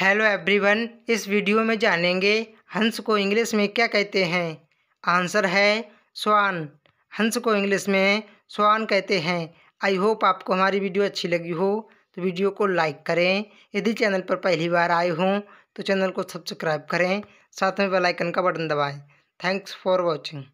hello everyone इस video में जानेंगे हंस को इंग्लिश में क्या कहते हैं आंसर है स्वान हंस को इंग्लिश में स्वान कहते हैं आई होप आपको हमारी वीडियो अच्छी लगी हो तो वीडियो को लाइक करें यदि चैनल पर पहली बार आए हों तो चैनल को सब्सक्राइब करें साथ में बेल आइकन का बटन दबाएं थैंक्स फॉर वॉचिंग